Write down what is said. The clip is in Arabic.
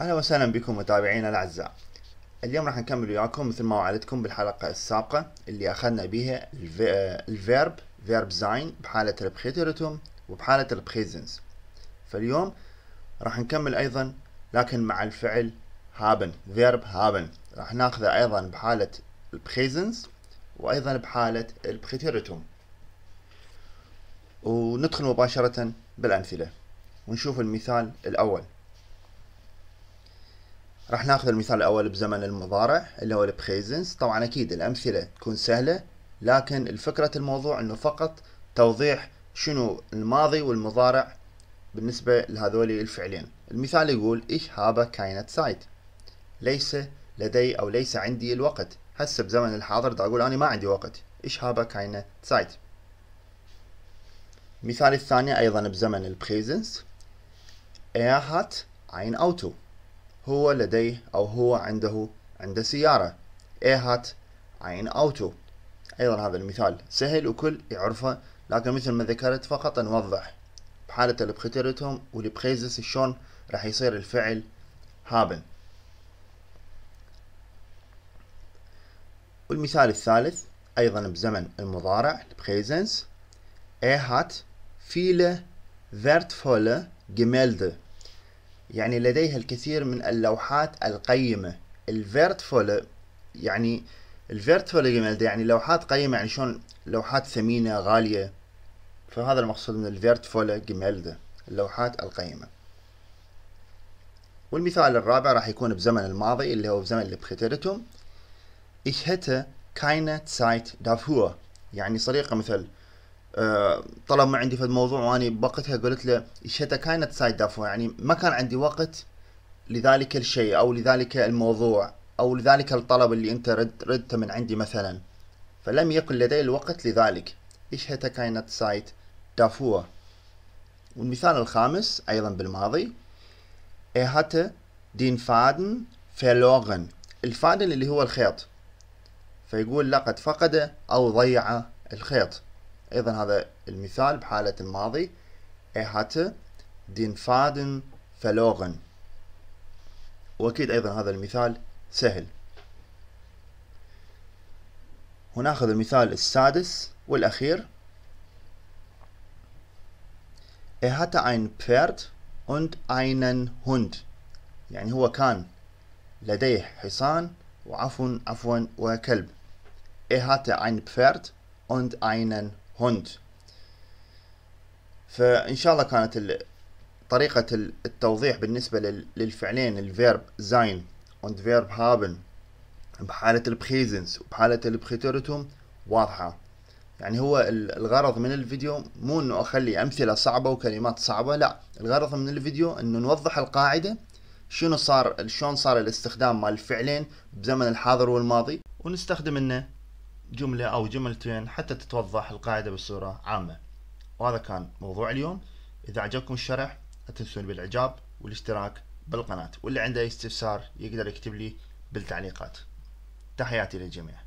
اهلا وسهلا بكم متابعينا الاعزاء اليوم راح نكمل وياكم مثل ما وعدتكم بالحلقه السابقه اللي اخذنا بها الفيرب فيرب زاين بحاله البخيترتم وبحاله البخيزنس فاليوم راح نكمل ايضا لكن مع الفعل هابن فيرب هابن راح ناخذه ايضا بحاله البخيزنس وايضا بحاله البخيترتم وندخل مباشره بالامثله ونشوف المثال الاول راح ناخذ المثال الاول بزمن المضارع اللي هو البريزنس طبعا اكيد الامثله تكون سهله لكن الفكرة الموضوع انه فقط توضيح شنو الماضي والمضارع بالنسبة لهذول الفعلين المثال يقول ايش هابا كاينت سايت ليس لدي او ليس عندي الوقت هسه بزمن الحاضر دا اقول انا ما عندي وقت ايش هابا كاينت سايت المثال الثاني ايضا بزمن البريزنس ايه هات عين اوتو هو لديه أو هو عنده عنده سيارة إيهات هات عين أوتو أيضا هذا المثال سهل وكل يعرفه لكن مثل ما ذكرت فقط نوضح بحالة اللي والبخيزس شلون راح يصير الفعل هابن والمثال الثالث أيضا بزمن المضارع بخيزنس إيهات hat viele wertvolle Gemälde يعني لديها الكثير من اللوحات القيمة الفيرتفول يعني الفيرتفول يعني لوحات قيمة يعني شلون لوحات ثمينة غالية فهذا المقصود من الفيرتفول جمالدة اللوحات القيمة والمثال الرابع راح يكون بزمن الماضي اللي هو بزمن البختيرتوم Ich hätte keine Zeit dafür يعني صديقة مثل آه، طلب ما عندي في الموضوع واني بوقتها قلت له الشتاء كانت سايد دافو يعني ما كان عندي وقت لذلك الشيء او لذلك الموضوع او لذلك الطلب اللي انت رد ردته من عندي مثلا فلم يكن لدي الوقت لذلك ايش هتا كانت سايت دافوا والمثال الخامس ايضا بالماضي اي هات دين فادن فيلوغن الفادن اللي هو الخيط فيقول لقد فقد او ضيع الخيط ايضا هذا المثال بحالة الماضي اي هات دين فادن فلوغن واكيد ايضا هذا المثال سهل وناخذ المثال السادس والاخير اي هات اين Pferd und einen Hund. يعني هو كان لديه حصان وعفوا عفوا وكلب. Er hatte ein Pferd und einen هوند فان شاء الله كانت طريقة التوضيح بالنسبة للفعلين الفيرب زاين und فيرب هابن بحالة البخيزنس وبحالة البخيتورتوم واضحة يعني هو الغرض من الفيديو مو انه اخلي امثلة صعبة وكلمات صعبة لا الغرض من الفيديو انه نوضح القاعدة شنو صار شلون صار الاستخدام مال الفعلين بزمن الحاضر والماضي ونستخدم انه جملة أو جملتين حتى تتوضح القاعدة بصورة عامة وهذا كان موضوع اليوم إذا عجبكم الشرح لا تنسون بالإعجاب والاشتراك بالقناة واللي عنده أي استفسار يقدر يكتب لي بالتعليقات تحياتي للجميع